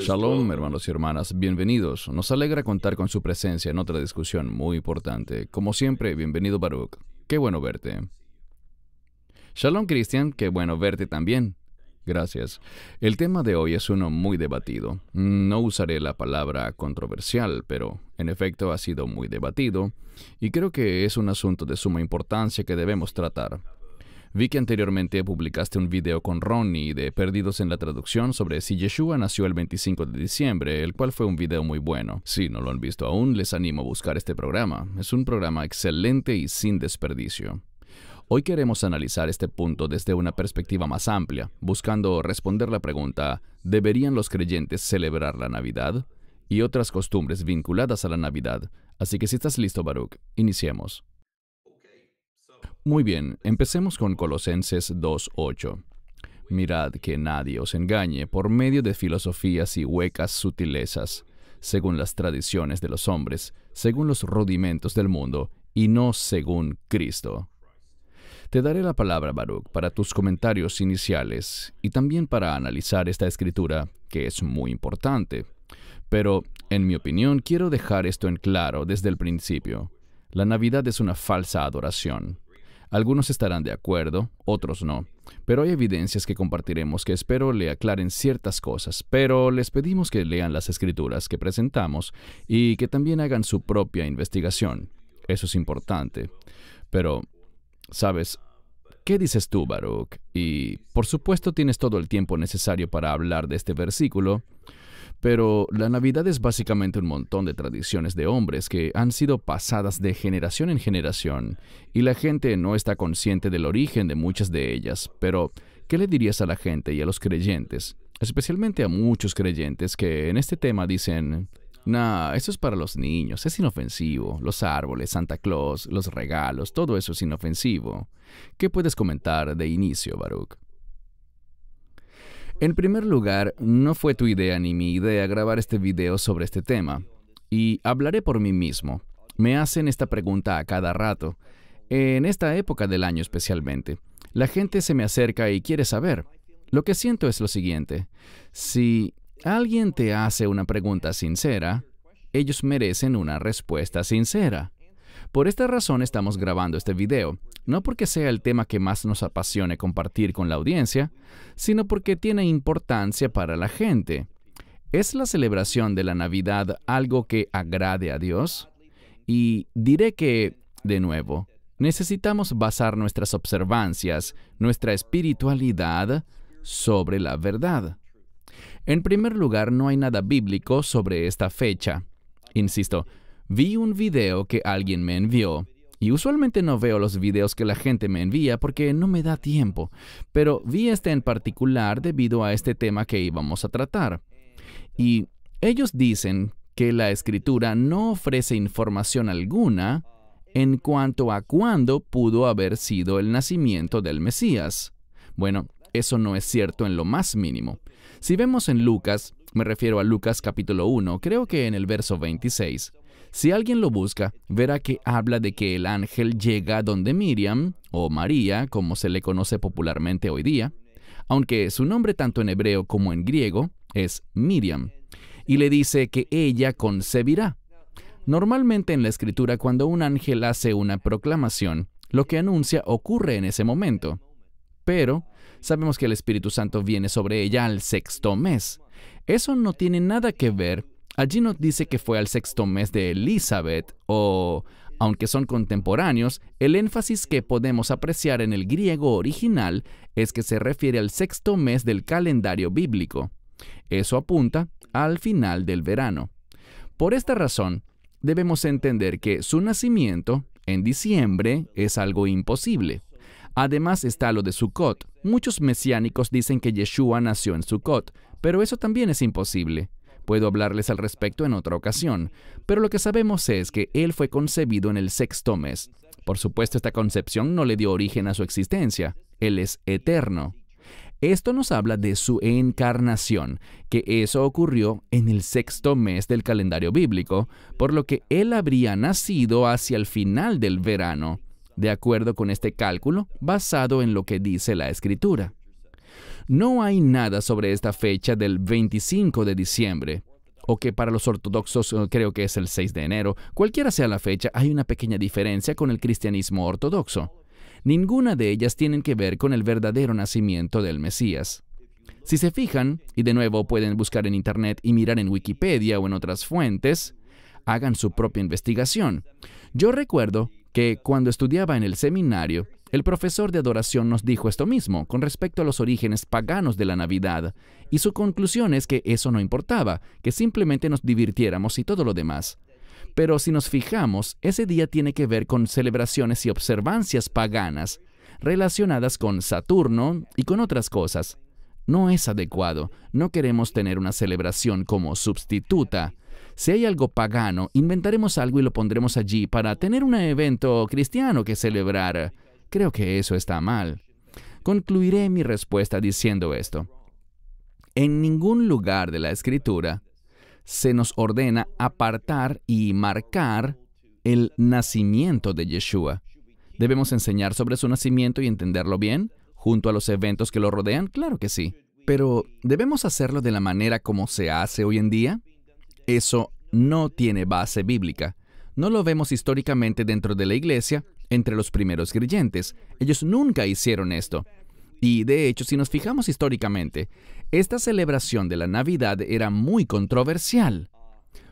Shalom, hermanos y hermanas, bienvenidos. Nos alegra contar con su presencia en otra discusión muy importante. Como siempre, bienvenido Baruch. Qué bueno verte. Shalom, Cristian, qué bueno verte también. Gracias. El tema de hoy es uno muy debatido. No usaré la palabra controversial, pero en efecto ha sido muy debatido y creo que es un asunto de suma importancia que debemos tratar. Vi que anteriormente publicaste un video con Ronnie de Perdidos en la traducción sobre si Yeshua nació el 25 de diciembre, el cual fue un video muy bueno. Si no lo han visto aún, les animo a buscar este programa. Es un programa excelente y sin desperdicio. Hoy queremos analizar este punto desde una perspectiva más amplia, buscando responder la pregunta, ¿deberían los creyentes celebrar la Navidad? y otras costumbres vinculadas a la Navidad. Así que si estás listo, Baruch, iniciemos. Muy bien, empecemos con Colosenses 2.8. Mirad que nadie os engañe por medio de filosofías y huecas sutilezas, según las tradiciones de los hombres, según los rudimentos del mundo, y no según Cristo. Te daré la palabra, Baruch, para tus comentarios iniciales y también para analizar esta escritura, que es muy importante. Pero, en mi opinión, quiero dejar esto en claro desde el principio. La Navidad es una falsa adoración. Algunos estarán de acuerdo, otros no, pero hay evidencias que compartiremos que espero le aclaren ciertas cosas, pero les pedimos que lean las escrituras que presentamos y que también hagan su propia investigación. Eso es importante. Pero, ¿sabes? ¿Qué dices tú, Baruch? Y, por supuesto, tienes todo el tiempo necesario para hablar de este versículo. Pero la Navidad es básicamente un montón de tradiciones de hombres que han sido pasadas de generación en generación y la gente no está consciente del origen de muchas de ellas. Pero, ¿qué le dirías a la gente y a los creyentes? Especialmente a muchos creyentes que en este tema dicen, Nah, eso es para los niños, es inofensivo. Los árboles, Santa Claus, los regalos, todo eso es inofensivo. ¿Qué puedes comentar de inicio, Baruch? En primer lugar, no fue tu idea ni mi idea grabar este video sobre este tema. Y hablaré por mí mismo. Me hacen esta pregunta a cada rato, en esta época del año especialmente. La gente se me acerca y quiere saber. Lo que siento es lo siguiente. Si alguien te hace una pregunta sincera, ellos merecen una respuesta sincera. Por esta razón estamos grabando este video no porque sea el tema que más nos apasione compartir con la audiencia, sino porque tiene importancia para la gente. ¿Es la celebración de la Navidad algo que agrade a Dios? Y diré que, de nuevo, necesitamos basar nuestras observancias, nuestra espiritualidad, sobre la verdad. En primer lugar, no hay nada bíblico sobre esta fecha. Insisto, vi un video que alguien me envió y usualmente no veo los videos que la gente me envía porque no me da tiempo, pero vi este en particular debido a este tema que íbamos a tratar. Y ellos dicen que la escritura no ofrece información alguna en cuanto a cuándo pudo haber sido el nacimiento del Mesías. Bueno, eso no es cierto en lo más mínimo. Si vemos en Lucas, me refiero a Lucas capítulo 1, creo que en el verso 26, si alguien lo busca, verá que habla de que el ángel llega donde Miriam, o María, como se le conoce popularmente hoy día, aunque su nombre tanto en hebreo como en griego es Miriam, y le dice que ella concebirá. Normalmente en la escritura cuando un ángel hace una proclamación, lo que anuncia ocurre en ese momento. Pero sabemos que el Espíritu Santo viene sobre ella al sexto mes. Eso no tiene nada que ver Allí nos dice que fue al sexto mes de Elizabeth, o, aunque son contemporáneos, el énfasis que podemos apreciar en el griego original es que se refiere al sexto mes del calendario bíblico. Eso apunta al final del verano. Por esta razón, debemos entender que su nacimiento, en diciembre, es algo imposible. Además está lo de Sukkot. Muchos mesiánicos dicen que Yeshua nació en Sukkot, pero eso también es imposible. Puedo hablarles al respecto en otra ocasión, pero lo que sabemos es que él fue concebido en el sexto mes. Por supuesto, esta concepción no le dio origen a su existencia. Él es eterno. Esto nos habla de su encarnación, que eso ocurrió en el sexto mes del calendario bíblico, por lo que él habría nacido hacia el final del verano, de acuerdo con este cálculo basado en lo que dice la escritura no hay nada sobre esta fecha del 25 de diciembre, o que para los ortodoxos eh, creo que es el 6 de enero, cualquiera sea la fecha, hay una pequeña diferencia con el cristianismo ortodoxo. Ninguna de ellas tienen que ver con el verdadero nacimiento del Mesías. Si se fijan, y de nuevo pueden buscar en Internet y mirar en Wikipedia o en otras fuentes, hagan su propia investigación. Yo recuerdo que cuando estudiaba en el seminario, el profesor de adoración nos dijo esto mismo con respecto a los orígenes paganos de la Navidad, y su conclusión es que eso no importaba, que simplemente nos divirtiéramos y todo lo demás. Pero si nos fijamos, ese día tiene que ver con celebraciones y observancias paganas relacionadas con Saturno y con otras cosas. No es adecuado, no queremos tener una celebración como sustituta. Si hay algo pagano, inventaremos algo y lo pondremos allí para tener un evento cristiano que celebrar. Creo que eso está mal. Concluiré mi respuesta diciendo esto. En ningún lugar de la escritura se nos ordena apartar y marcar el nacimiento de Yeshua. ¿Debemos enseñar sobre su nacimiento y entenderlo bien, junto a los eventos que lo rodean? Claro que sí. Pero ¿debemos hacerlo de la manera como se hace hoy en día? Eso no tiene base bíblica. No lo vemos históricamente dentro de la iglesia entre los primeros creyentes, ellos nunca hicieron esto. Y de hecho, si nos fijamos históricamente, esta celebración de la Navidad era muy controversial.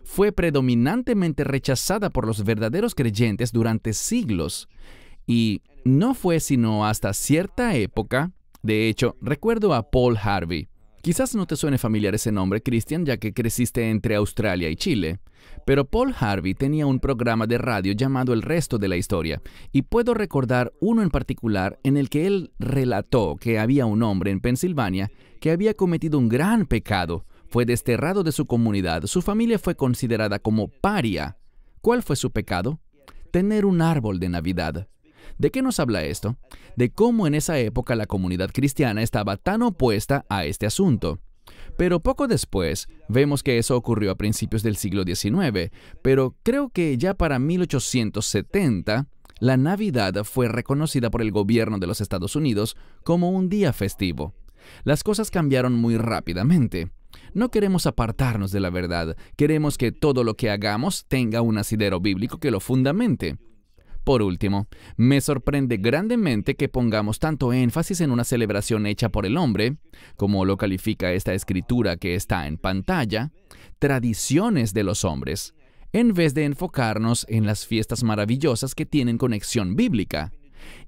Fue predominantemente rechazada por los verdaderos creyentes durante siglos. Y no fue sino hasta cierta época, de hecho, recuerdo a Paul Harvey, Quizás no te suene familiar ese nombre, Christian, ya que creciste entre Australia y Chile, pero Paul Harvey tenía un programa de radio llamado El resto de la historia, y puedo recordar uno en particular en el que él relató que había un hombre en Pensilvania que había cometido un gran pecado, fue desterrado de su comunidad, su familia fue considerada como paria. ¿Cuál fue su pecado? Tener un árbol de Navidad. ¿De qué nos habla esto? De cómo en esa época la comunidad cristiana estaba tan opuesta a este asunto. Pero poco después, vemos que eso ocurrió a principios del siglo XIX, pero creo que ya para 1870, la Navidad fue reconocida por el gobierno de los Estados Unidos como un día festivo. Las cosas cambiaron muy rápidamente. No queremos apartarnos de la verdad, queremos que todo lo que hagamos tenga un asidero bíblico que lo fundamente. Por último, me sorprende grandemente que pongamos tanto énfasis en una celebración hecha por el hombre, como lo califica esta escritura que está en pantalla, tradiciones de los hombres, en vez de enfocarnos en las fiestas maravillosas que tienen conexión bíblica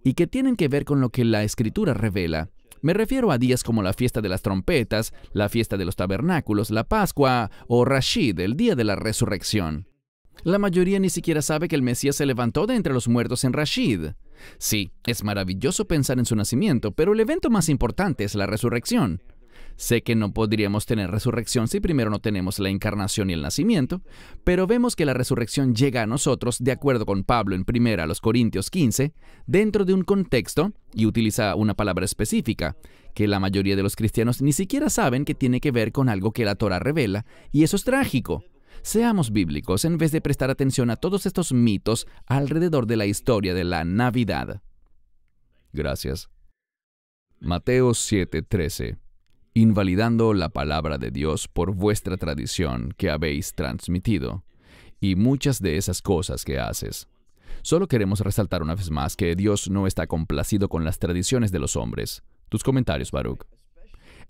y que tienen que ver con lo que la escritura revela. Me refiero a días como la fiesta de las trompetas, la fiesta de los tabernáculos, la Pascua o Rashid, el día de la resurrección. La mayoría ni siquiera sabe que el Mesías se levantó de entre los muertos en Rashid. Sí, es maravilloso pensar en su nacimiento, pero el evento más importante es la resurrección. Sé que no podríamos tener resurrección si primero no tenemos la encarnación y el nacimiento, pero vemos que la resurrección llega a nosotros, de acuerdo con Pablo en 1 Corintios 15, dentro de un contexto, y utiliza una palabra específica, que la mayoría de los cristianos ni siquiera saben que tiene que ver con algo que la Torah revela, y eso es trágico. Seamos bíblicos en vez de prestar atención a todos estos mitos alrededor de la historia de la Navidad. Gracias. Mateo 7:13 Invalidando la palabra de Dios por vuestra tradición que habéis transmitido, y muchas de esas cosas que haces. Solo queremos resaltar una vez más que Dios no está complacido con las tradiciones de los hombres. Tus comentarios, Baruch.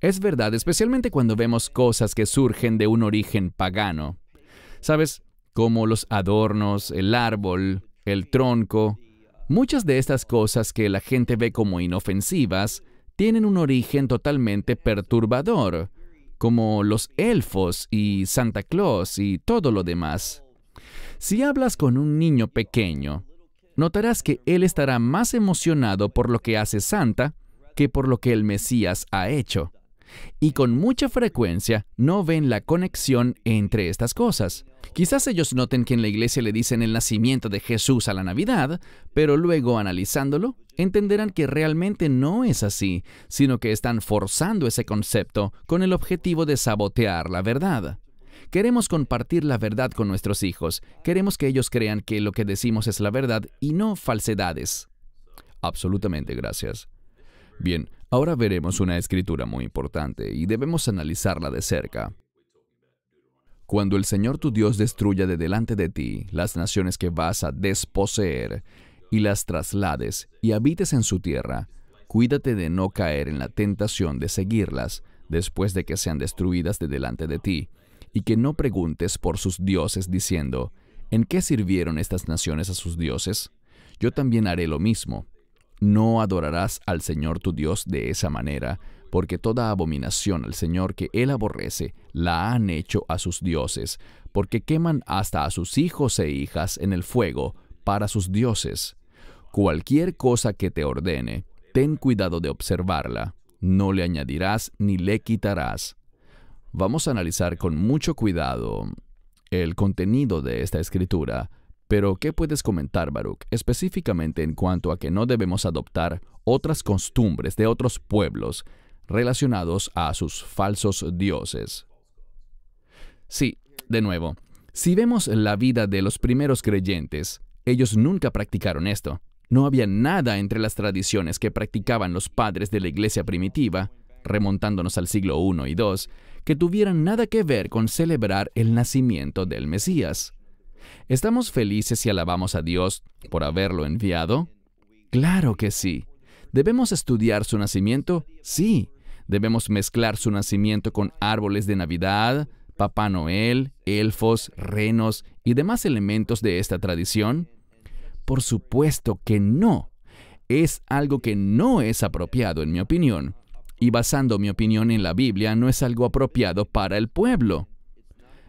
Es verdad, especialmente cuando vemos cosas que surgen de un origen pagano. Sabes, como los adornos, el árbol, el tronco, muchas de estas cosas que la gente ve como inofensivas tienen un origen totalmente perturbador, como los elfos y Santa Claus y todo lo demás. Si hablas con un niño pequeño, notarás que él estará más emocionado por lo que hace Santa que por lo que el Mesías ha hecho. Y con mucha frecuencia no ven la conexión entre estas cosas. Quizás ellos noten que en la iglesia le dicen el nacimiento de Jesús a la Navidad, pero luego analizándolo, entenderán que realmente no es así, sino que están forzando ese concepto con el objetivo de sabotear la verdad. Queremos compartir la verdad con nuestros hijos, queremos que ellos crean que lo que decimos es la verdad y no falsedades. Absolutamente, gracias. Bien, Ahora veremos una escritura muy importante y debemos analizarla de cerca. Cuando el Señor tu Dios destruya de delante de ti las naciones que vas a desposeer y las traslades y habites en su tierra, cuídate de no caer en la tentación de seguirlas después de que sean destruidas de delante de ti, y que no preguntes por sus dioses diciendo, ¿en qué sirvieron estas naciones a sus dioses? Yo también haré lo mismo. No adorarás al Señor tu Dios de esa manera, porque toda abominación al Señor que Él aborrece la han hecho a sus dioses, porque queman hasta a sus hijos e hijas en el fuego para sus dioses. Cualquier cosa que te ordene, ten cuidado de observarla, no le añadirás ni le quitarás. Vamos a analizar con mucho cuidado el contenido de esta escritura, pero, ¿qué puedes comentar, Baruch, específicamente en cuanto a que no debemos adoptar otras costumbres de otros pueblos relacionados a sus falsos dioses? Sí, de nuevo, si vemos la vida de los primeros creyentes, ellos nunca practicaron esto. No había nada entre las tradiciones que practicaban los padres de la iglesia primitiva, remontándonos al siglo I y II, que tuvieran nada que ver con celebrar el nacimiento del Mesías. ¿Estamos felices y alabamos a Dios por haberlo enviado? Claro que sí. ¿Debemos estudiar su nacimiento? Sí. ¿Debemos mezclar su nacimiento con árboles de Navidad, Papá Noel, elfos, renos y demás elementos de esta tradición? Por supuesto que no. Es algo que no es apropiado, en mi opinión. Y basando mi opinión en la Biblia, no es algo apropiado para el pueblo.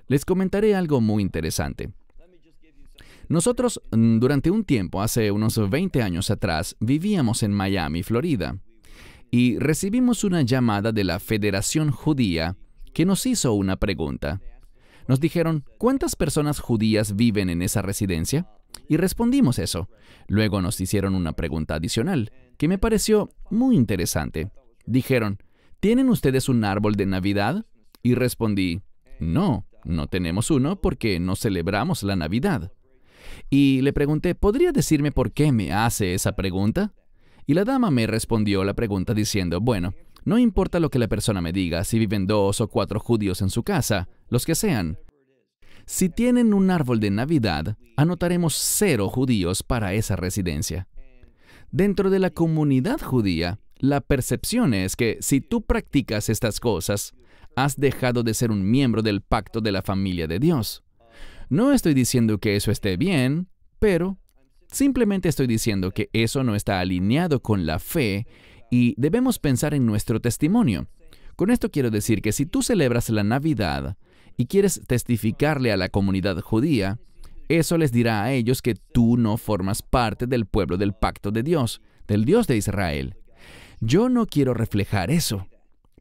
Les comentaré algo muy interesante. Nosotros mm, durante un tiempo, hace unos 20 años atrás, vivíamos en Miami, Florida, y recibimos una llamada de la Federación Judía que nos hizo una pregunta. Nos dijeron, ¿cuántas personas judías viven en esa residencia? Y respondimos eso. Luego nos hicieron una pregunta adicional, que me pareció muy interesante. Dijeron, ¿tienen ustedes un árbol de Navidad? Y respondí, no, no tenemos uno porque no celebramos la Navidad y le pregunté, ¿podría decirme por qué me hace esa pregunta? Y la dama me respondió la pregunta diciendo, bueno, no importa lo que la persona me diga, si viven dos o cuatro judíos en su casa, los que sean. Si tienen un árbol de Navidad, anotaremos cero judíos para esa residencia. Dentro de la comunidad judía, la percepción es que si tú practicas estas cosas, has dejado de ser un miembro del pacto de la familia de Dios. No estoy diciendo que eso esté bien, pero simplemente estoy diciendo que eso no está alineado con la fe y debemos pensar en nuestro testimonio. Con esto quiero decir que si tú celebras la Navidad y quieres testificarle a la comunidad judía, eso les dirá a ellos que tú no formas parte del pueblo del pacto de Dios, del Dios de Israel. Yo no quiero reflejar eso.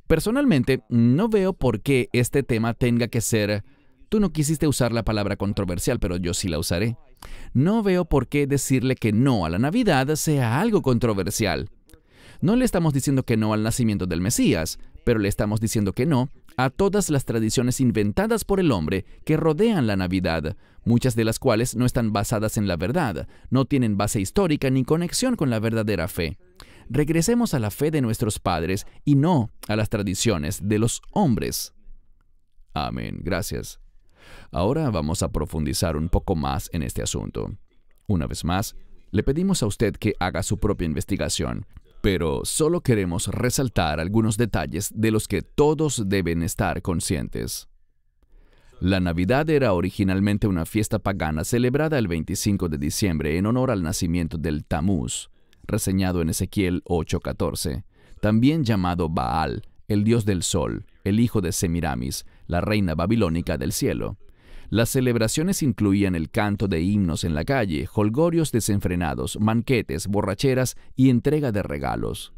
Personalmente, no veo por qué este tema tenga que ser Tú no quisiste usar la palabra controversial, pero yo sí la usaré. No veo por qué decirle que no a la Navidad sea algo controversial. No le estamos diciendo que no al nacimiento del Mesías, pero le estamos diciendo que no a todas las tradiciones inventadas por el hombre que rodean la Navidad, muchas de las cuales no están basadas en la verdad, no tienen base histórica ni conexión con la verdadera fe. Regresemos a la fe de nuestros padres y no a las tradiciones de los hombres. Amén. Gracias. Ahora vamos a profundizar un poco más en este asunto. Una vez más, le pedimos a usted que haga su propia investigación, pero solo queremos resaltar algunos detalles de los que todos deben estar conscientes. La Navidad era originalmente una fiesta pagana celebrada el 25 de diciembre en honor al nacimiento del Tamuz, reseñado en Ezequiel 8:14, también llamado Baal, el dios del sol, el hijo de Semiramis, la reina babilónica del cielo. Las celebraciones incluían el canto de himnos en la calle, holgorios desenfrenados, manquetes, borracheras y entrega de regalos.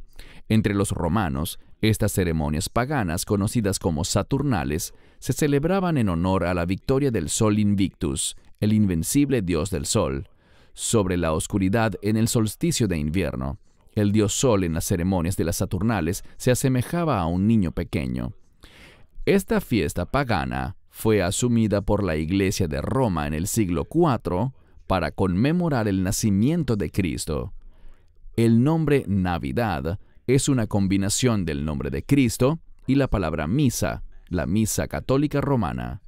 Entre los romanos, estas ceremonias paganas, conocidas como Saturnales, se celebraban en honor a la victoria del Sol Invictus, el invencible dios del Sol, sobre la oscuridad en el solsticio de invierno. El dios Sol en las ceremonias de las Saturnales se asemejaba a un niño pequeño. Esta fiesta pagana fue asumida por la Iglesia de Roma en el siglo IV para conmemorar el nacimiento de Cristo. El nombre Navidad es una combinación del nombre de Cristo y la palabra misa, la misa católica romana.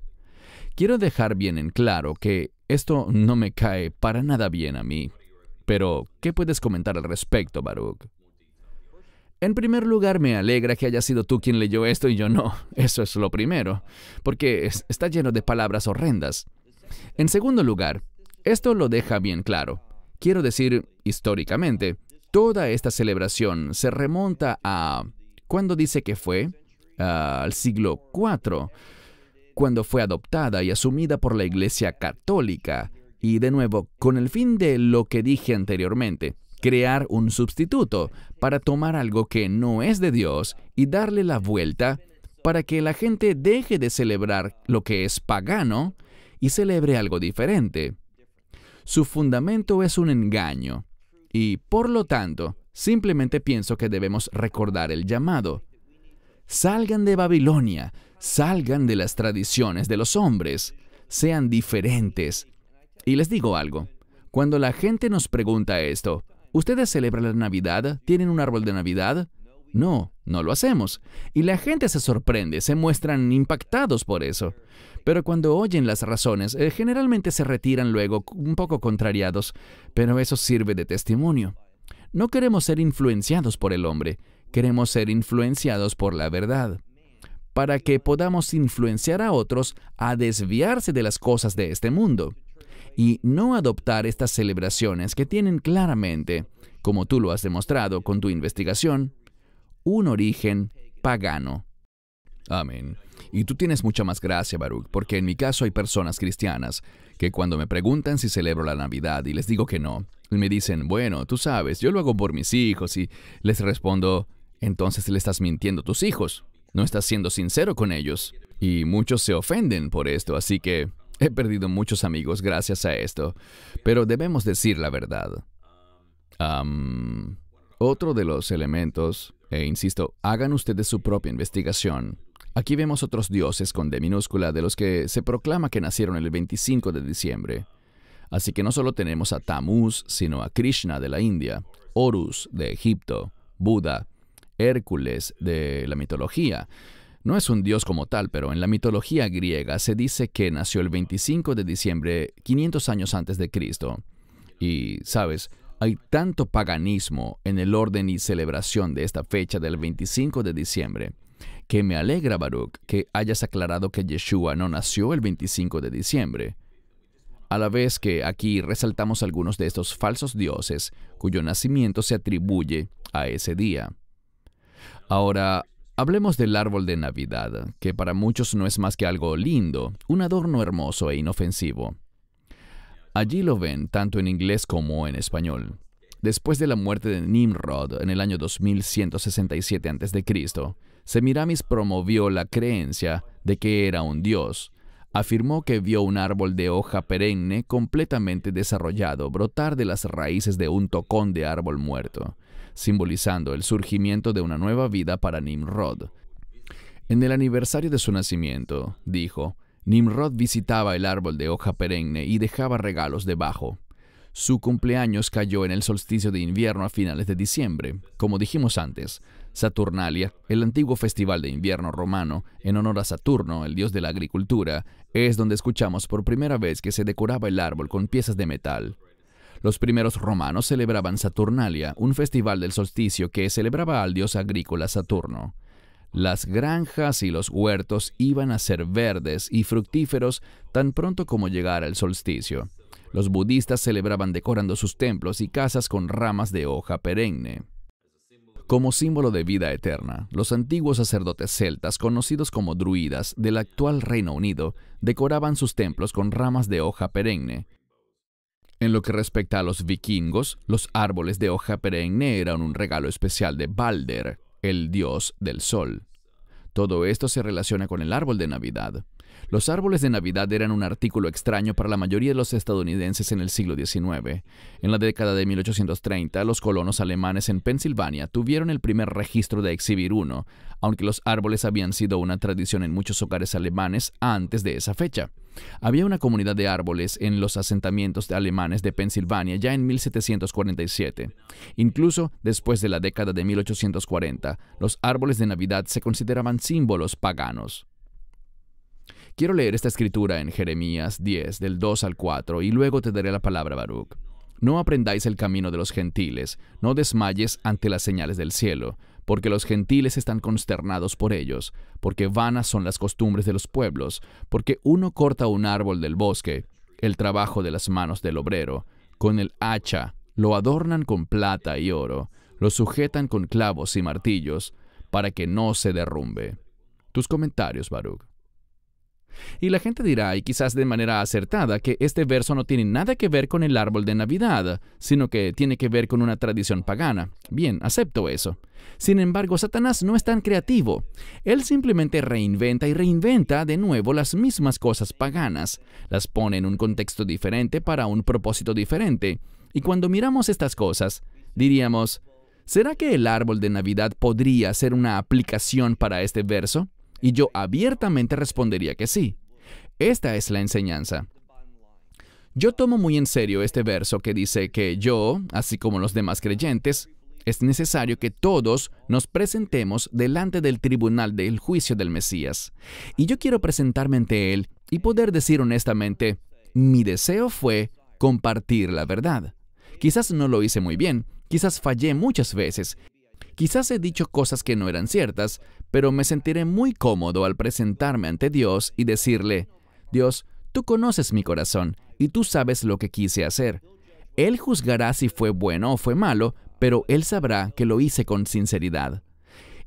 Quiero dejar bien en claro que esto no me cae para nada bien a mí. Pero, ¿qué puedes comentar al respecto, Baruch? En primer lugar, me alegra que haya sido tú quien leyó esto y yo no. Eso es lo primero, porque está lleno de palabras horrendas. En segundo lugar, esto lo deja bien claro. Quiero decir, históricamente, toda esta celebración se remonta a... ¿Cuándo dice que fue? al siglo IV, cuando fue adoptada y asumida por la Iglesia Católica, y de nuevo, con el fin de lo que dije anteriormente, crear un sustituto para tomar algo que no es de Dios y darle la vuelta para que la gente deje de celebrar lo que es pagano y celebre algo diferente. Su fundamento es un engaño y, por lo tanto, simplemente pienso que debemos recordar el llamado. Salgan de Babilonia, salgan de las tradiciones de los hombres, sean diferentes. Y les digo algo, cuando la gente nos pregunta esto, ¿Ustedes celebran la Navidad? ¿Tienen un árbol de Navidad? No, no lo hacemos. Y la gente se sorprende, se muestran impactados por eso. Pero cuando oyen las razones, eh, generalmente se retiran luego un poco contrariados, pero eso sirve de testimonio. No queremos ser influenciados por el hombre, queremos ser influenciados por la verdad, para que podamos influenciar a otros a desviarse de las cosas de este mundo y no adoptar estas celebraciones que tienen claramente, como tú lo has demostrado con tu investigación, un origen pagano. Amén. Y tú tienes mucha más gracia, Baruch, porque en mi caso hay personas cristianas que cuando me preguntan si celebro la Navidad y les digo que no, me dicen, bueno, tú sabes, yo lo hago por mis hijos y les respondo, entonces le estás mintiendo a tus hijos, no estás siendo sincero con ellos. Y muchos se ofenden por esto, así que He perdido muchos amigos gracias a esto, pero debemos decir la verdad. otro de los elementos, e insisto, hagan ustedes su propia investigación. Aquí vemos otros dioses con D minúscula de los que se proclama que nacieron el 25 de diciembre. Así que no solo tenemos a Tammuz, sino a Krishna de la India, Horus de Egipto, Buda, Hércules de la mitología, no es un dios como tal, pero en la mitología griega se dice que nació el 25 de diciembre 500 años antes de Cristo. Y, sabes, hay tanto paganismo en el orden y celebración de esta fecha del 25 de diciembre, que me alegra, Baruch, que hayas aclarado que Yeshua no nació el 25 de diciembre. A la vez que aquí resaltamos algunos de estos falsos dioses cuyo nacimiento se atribuye a ese día. Ahora, Hablemos del árbol de Navidad, que para muchos no es más que algo lindo, un adorno hermoso e inofensivo. Allí lo ven tanto en inglés como en español. Después de la muerte de Nimrod en el año 2167 a.C., Semiramis promovió la creencia de que era un dios. Afirmó que vio un árbol de hoja perenne completamente desarrollado brotar de las raíces de un tocón de árbol muerto simbolizando el surgimiento de una nueva vida para Nimrod. En el aniversario de su nacimiento, dijo, Nimrod visitaba el árbol de hoja perenne y dejaba regalos debajo. Su cumpleaños cayó en el solsticio de invierno a finales de diciembre. Como dijimos antes, Saturnalia, el antiguo festival de invierno romano, en honor a Saturno, el dios de la agricultura, es donde escuchamos por primera vez que se decoraba el árbol con piezas de metal. Los primeros romanos celebraban Saturnalia, un festival del solsticio que celebraba al dios agrícola Saturno. Las granjas y los huertos iban a ser verdes y fructíferos tan pronto como llegara el solsticio. Los budistas celebraban decorando sus templos y casas con ramas de hoja perenne. Como símbolo de vida eterna, los antiguos sacerdotes celtas, conocidos como druidas del actual Reino Unido, decoraban sus templos con ramas de hoja perenne. En lo que respecta a los vikingos, los árboles de hoja perenne eran un regalo especial de Balder, el dios del sol. Todo esto se relaciona con el árbol de Navidad. Los árboles de Navidad eran un artículo extraño para la mayoría de los estadounidenses en el siglo XIX. En la década de 1830, los colonos alemanes en Pensilvania tuvieron el primer registro de exhibir uno, aunque los árboles habían sido una tradición en muchos hogares alemanes antes de esa fecha. Había una comunidad de árboles en los asentamientos alemanes de Pensilvania ya en 1747. Incluso después de la década de 1840, los árboles de Navidad se consideraban símbolos paganos. Quiero leer esta escritura en Jeremías 10, del 2 al 4, y luego te daré la palabra, Baruch. No aprendáis el camino de los gentiles, no desmayes ante las señales del cielo, porque los gentiles están consternados por ellos, porque vanas son las costumbres de los pueblos, porque uno corta un árbol del bosque, el trabajo de las manos del obrero, con el hacha, lo adornan con plata y oro, lo sujetan con clavos y martillos, para que no se derrumbe. Tus comentarios, Baruch. Y la gente dirá, y quizás de manera acertada, que este verso no tiene nada que ver con el árbol de Navidad, sino que tiene que ver con una tradición pagana. Bien, acepto eso. Sin embargo, Satanás no es tan creativo. Él simplemente reinventa y reinventa de nuevo las mismas cosas paganas, las pone en un contexto diferente para un propósito diferente. Y cuando miramos estas cosas, diríamos, ¿será que el árbol de Navidad podría ser una aplicación para este verso? Y yo abiertamente respondería que sí. Esta es la enseñanza. Yo tomo muy en serio este verso que dice que yo, así como los demás creyentes, es necesario que todos nos presentemos delante del tribunal del juicio del Mesías. Y yo quiero presentarme ante Él y poder decir honestamente, mi deseo fue compartir la verdad. Quizás no lo hice muy bien, quizás fallé muchas veces, quizás he dicho cosas que no eran ciertas, pero me sentiré muy cómodo al presentarme ante Dios y decirle, Dios, tú conoces mi corazón y tú sabes lo que quise hacer. Él juzgará si fue bueno o fue malo, pero Él sabrá que lo hice con sinceridad.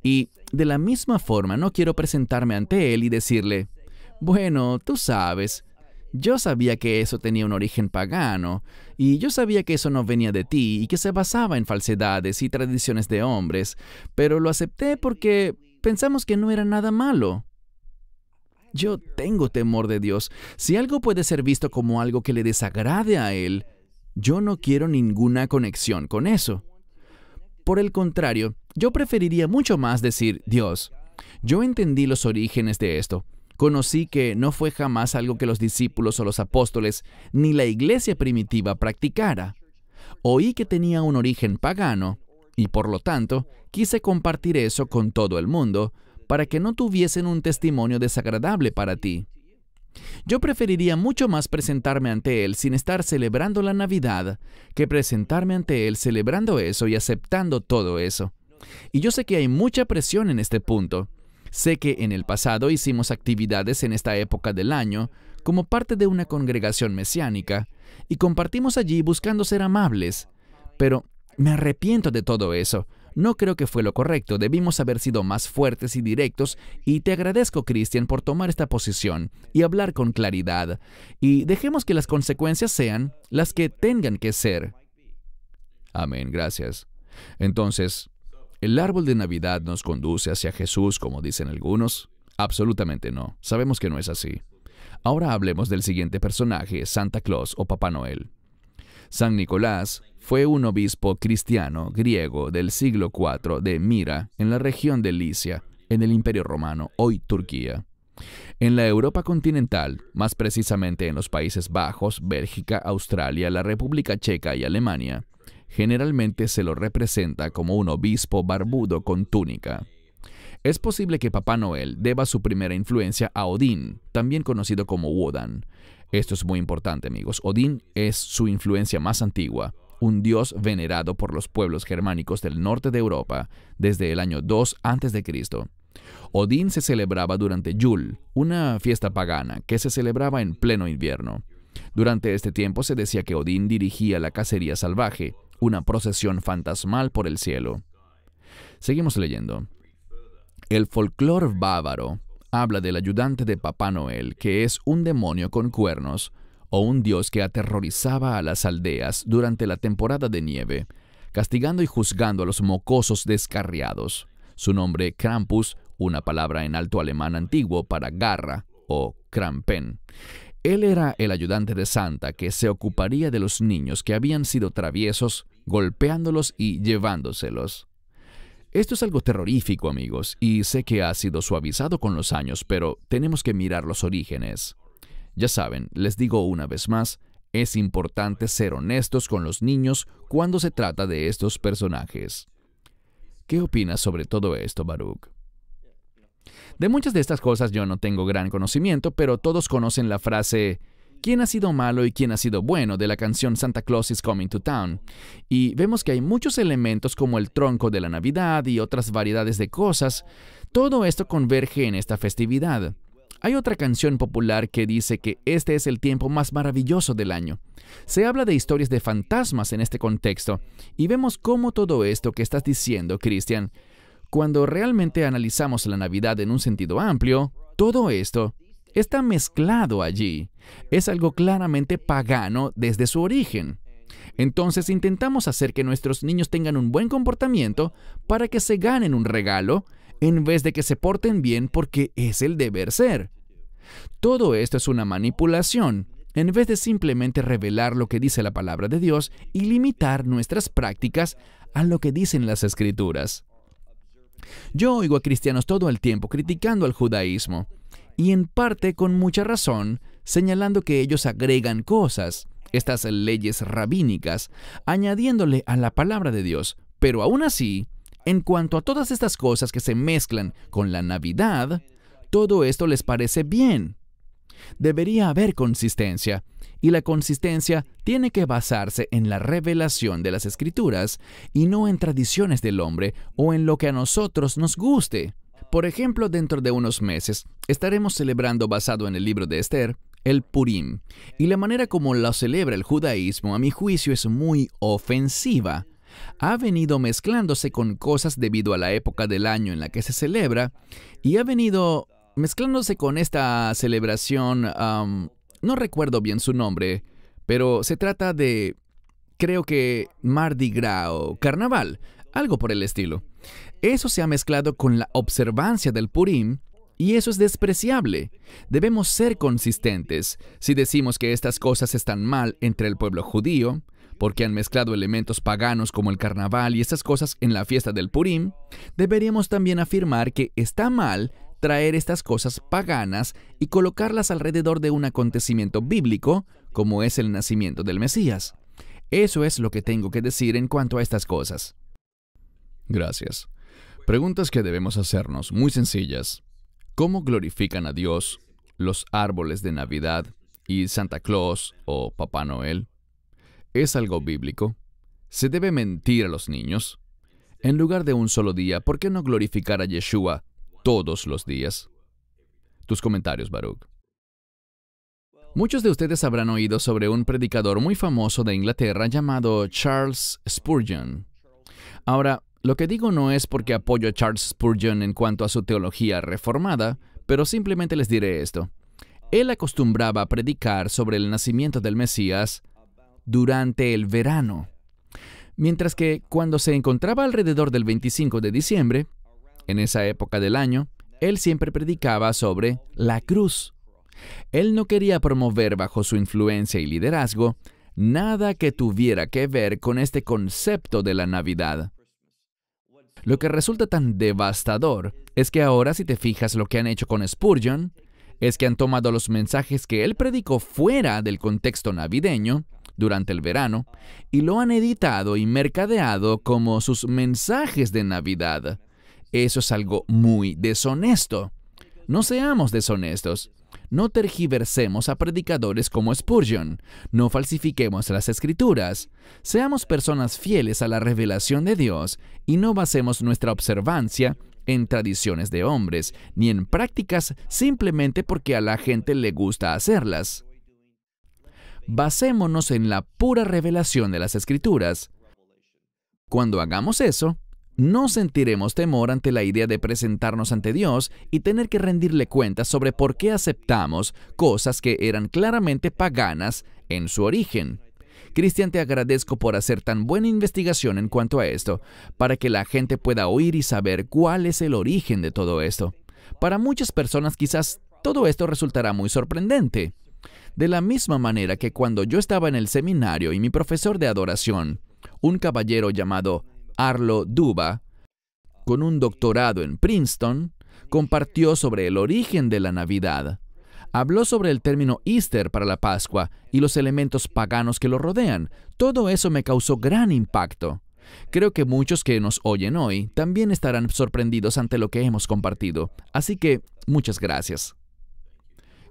Y de la misma forma no quiero presentarme ante Él y decirle, bueno, tú sabes, yo sabía que eso tenía un origen pagano, y yo sabía que eso no venía de ti y que se basaba en falsedades y tradiciones de hombres, pero lo acepté porque pensamos que no era nada malo. Yo tengo temor de Dios. Si algo puede ser visto como algo que le desagrade a Él, yo no quiero ninguna conexión con eso. Por el contrario, yo preferiría mucho más decir, Dios, yo entendí los orígenes de esto. Conocí que no fue jamás algo que los discípulos o los apóstoles ni la iglesia primitiva practicara. Oí que tenía un origen pagano, y por lo tanto quise compartir eso con todo el mundo para que no tuviesen un testimonio desagradable para ti. Yo preferiría mucho más presentarme ante Él sin estar celebrando la Navidad que presentarme ante Él celebrando eso y aceptando todo eso. Y yo sé que hay mucha presión en este punto. Sé que en el pasado hicimos actividades en esta época del año como parte de una congregación mesiánica y compartimos allí buscando ser amables, pero me arrepiento de todo eso. No creo que fue lo correcto, debimos haber sido más fuertes y directos y te agradezco, cristian por tomar esta posición y hablar con claridad. Y dejemos que las consecuencias sean las que tengan que ser. Amén, gracias. Entonces, ¿el árbol de Navidad nos conduce hacia Jesús, como dicen algunos? Absolutamente no, sabemos que no es así. Ahora hablemos del siguiente personaje, Santa Claus o Papá Noel. San Nicolás fue un obispo cristiano griego del siglo IV de Mira, en la región de Licia, en el Imperio Romano, hoy Turquía. En la Europa continental, más precisamente en los Países Bajos, Bélgica, Australia, la República Checa y Alemania, generalmente se lo representa como un obispo barbudo con túnica. Es posible que Papá Noel deba su primera influencia a Odín, también conocido como Wodan. Esto es muy importante amigos, Odín es su influencia más antigua, un dios venerado por los pueblos germánicos del norte de Europa desde el año 2 a.C. Odín se celebraba durante Yule, una fiesta pagana que se celebraba en pleno invierno. Durante este tiempo se decía que Odín dirigía la cacería salvaje, una procesión fantasmal por el cielo. Seguimos leyendo. El folclore bávaro habla del ayudante de Papá Noel, que es un demonio con cuernos, o un dios que aterrorizaba a las aldeas durante la temporada de nieve, castigando y juzgando a los mocosos descarriados. Su nombre Krampus, una palabra en alto alemán antiguo para garra o crampen. Él era el ayudante de Santa que se ocuparía de los niños que habían sido traviesos, golpeándolos y llevándoselos. Esto es algo terrorífico, amigos, y sé que ha sido suavizado con los años, pero tenemos que mirar los orígenes. Ya saben, les digo una vez más, es importante ser honestos con los niños cuando se trata de estos personajes. ¿Qué opinas sobre todo esto, Baruch? De muchas de estas cosas yo no tengo gran conocimiento, pero todos conocen la frase quién ha sido malo y quién ha sido bueno de la canción Santa Claus is Coming to Town. Y vemos que hay muchos elementos como el tronco de la Navidad y otras variedades de cosas. Todo esto converge en esta festividad. Hay otra canción popular que dice que este es el tiempo más maravilloso del año. Se habla de historias de fantasmas en este contexto y vemos cómo todo esto que estás diciendo, Cristian, cuando realmente analizamos la Navidad en un sentido amplio, todo esto está mezclado allí. Es algo claramente pagano desde su origen. Entonces intentamos hacer que nuestros niños tengan un buen comportamiento para que se ganen un regalo en vez de que se porten bien porque es el deber ser. Todo esto es una manipulación, en vez de simplemente revelar lo que dice la palabra de Dios y limitar nuestras prácticas a lo que dicen las escrituras. Yo oigo a cristianos todo el tiempo criticando al judaísmo, y en parte con mucha razón, señalando que ellos agregan cosas, estas leyes rabínicas, añadiéndole a la palabra de Dios, pero aún así, en cuanto a todas estas cosas que se mezclan con la Navidad, todo esto les parece bien. Debería haber consistencia, y la consistencia tiene que basarse en la revelación de las escrituras y no en tradiciones del hombre o en lo que a nosotros nos guste. Por ejemplo, dentro de unos meses estaremos celebrando basado en el libro de Esther el Purim, y la manera como lo celebra el judaísmo a mi juicio es muy ofensiva ha venido mezclándose con cosas debido a la época del año en la que se celebra y ha venido mezclándose con esta celebración, no recuerdo bien su nombre, pero se trata de, creo que, Mardi Gras o Carnaval, algo por el estilo. Eso se ha mezclado con la observancia del Purim y eso es despreciable. Debemos ser consistentes. Si decimos que estas cosas están mal entre el pueblo judío, porque han mezclado elementos paganos como el carnaval y estas cosas en la fiesta del Purim, deberíamos también afirmar que está mal traer estas cosas paganas y colocarlas alrededor de un acontecimiento bíblico como es el nacimiento del Mesías. Eso es lo que tengo que decir en cuanto a estas cosas. Gracias. Preguntas que debemos hacernos, muy sencillas. ¿Cómo glorifican a Dios los árboles de Navidad y Santa Claus o Papá Noel? es algo bíblico? ¿Se debe mentir a los niños? En lugar de un solo día, ¿por qué no glorificar a Yeshua todos los días? Tus comentarios, Baruch. Muchos de ustedes habrán oído sobre un predicador muy famoso de Inglaterra llamado Charles Spurgeon. Ahora, lo que digo no es porque apoyo a Charles Spurgeon en cuanto a su teología reformada, pero simplemente les diré esto. Él acostumbraba a predicar sobre el nacimiento del Mesías durante el verano. Mientras que cuando se encontraba alrededor del 25 de diciembre, en esa época del año, él siempre predicaba sobre la cruz. Él no quería promover bajo su influencia y liderazgo nada que tuviera que ver con este concepto de la Navidad. Lo que resulta tan devastador es que ahora si te fijas lo que han hecho con Spurgeon, es que han tomado los mensajes que él predicó fuera del contexto navideño durante el verano y lo han editado y mercadeado como sus mensajes de Navidad. Eso es algo muy deshonesto. No seamos deshonestos. No tergiversemos a predicadores como Spurgeon. No falsifiquemos las escrituras. Seamos personas fieles a la revelación de Dios y no basemos nuestra observancia en tradiciones de hombres, ni en prácticas simplemente porque a la gente le gusta hacerlas. Basémonos en la pura revelación de las Escrituras. Cuando hagamos eso, no sentiremos temor ante la idea de presentarnos ante Dios y tener que rendirle cuentas sobre por qué aceptamos cosas que eran claramente paganas en su origen. Cristian, te agradezco por hacer tan buena investigación en cuanto a esto, para que la gente pueda oír y saber cuál es el origen de todo esto. Para muchas personas quizás todo esto resultará muy sorprendente. De la misma manera que cuando yo estaba en el seminario y mi profesor de adoración, un caballero llamado Arlo Duba, con un doctorado en Princeton, compartió sobre el origen de la Navidad. Habló sobre el término Easter para la Pascua y los elementos paganos que lo rodean. Todo eso me causó gran impacto. Creo que muchos que nos oyen hoy también estarán sorprendidos ante lo que hemos compartido. Así que, muchas gracias.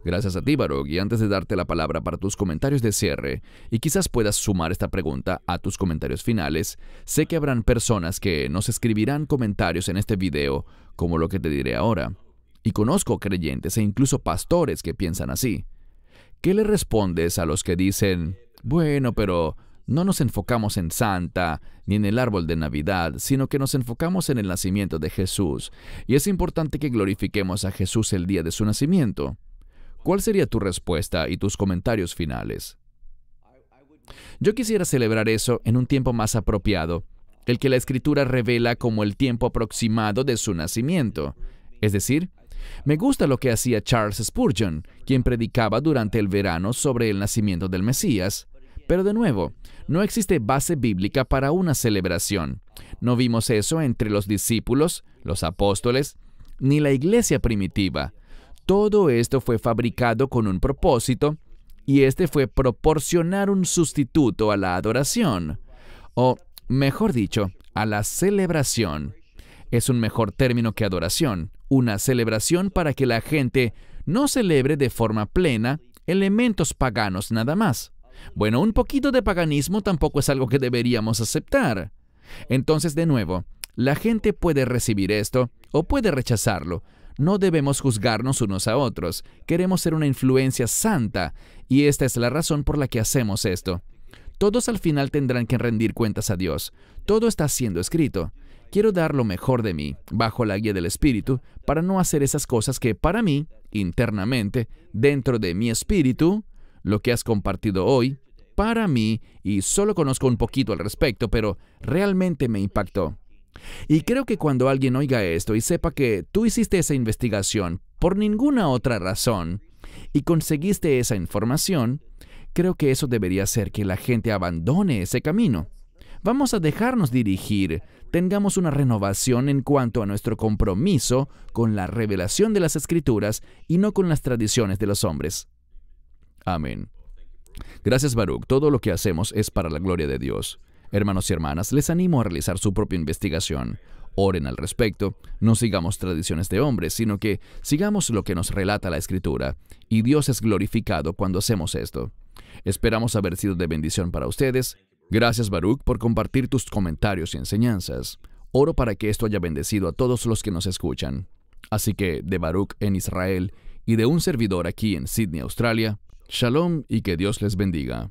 Gracias a ti, y antes de darte la palabra para tus comentarios de cierre, y quizás puedas sumar esta pregunta a tus comentarios finales, sé que habrán personas que nos escribirán comentarios en este video como lo que te diré ahora. Y conozco creyentes e incluso pastores que piensan así. ¿Qué le respondes a los que dicen, bueno, pero no nos enfocamos en Santa ni en el árbol de Navidad, sino que nos enfocamos en el nacimiento de Jesús, y es importante que glorifiquemos a Jesús el día de su nacimiento? ¿Cuál sería tu respuesta y tus comentarios finales? Yo quisiera celebrar eso en un tiempo más apropiado, el que la escritura revela como el tiempo aproximado de su nacimiento. Es decir, me gusta lo que hacía Charles Spurgeon, quien predicaba durante el verano sobre el nacimiento del Mesías. Pero de nuevo, no existe base bíblica para una celebración. No vimos eso entre los discípulos, los apóstoles, ni la iglesia primitiva. Todo esto fue fabricado con un propósito, y este fue proporcionar un sustituto a la adoración, o mejor dicho, a la celebración. Es un mejor término que adoración, una celebración para que la gente no celebre de forma plena elementos paganos nada más. Bueno, un poquito de paganismo tampoco es algo que deberíamos aceptar. Entonces, de nuevo, la gente puede recibir esto o puede rechazarlo, no debemos juzgarnos unos a otros. Queremos ser una influencia santa y esta es la razón por la que hacemos esto. Todos al final tendrán que rendir cuentas a Dios. Todo está siendo escrito. Quiero dar lo mejor de mí, bajo la guía del Espíritu, para no hacer esas cosas que para mí, internamente, dentro de mi espíritu, lo que has compartido hoy, para mí, y solo conozco un poquito al respecto, pero realmente me impactó. Y creo que cuando alguien oiga esto y sepa que tú hiciste esa investigación por ninguna otra razón y conseguiste esa información, creo que eso debería hacer que la gente abandone ese camino. Vamos a dejarnos dirigir, tengamos una renovación en cuanto a nuestro compromiso con la revelación de las escrituras y no con las tradiciones de los hombres. Amén. Gracias Baruch, todo lo que hacemos es para la gloria de Dios. Hermanos y hermanas, les animo a realizar su propia investigación. Oren al respecto, no sigamos tradiciones de hombres, sino que sigamos lo que nos relata la Escritura, y Dios es glorificado cuando hacemos esto. Esperamos haber sido de bendición para ustedes. Gracias Baruch por compartir tus comentarios y enseñanzas. Oro para que esto haya bendecido a todos los que nos escuchan. Así que de Baruch en Israel y de un servidor aquí en Sydney, Australia, Shalom y que Dios les bendiga.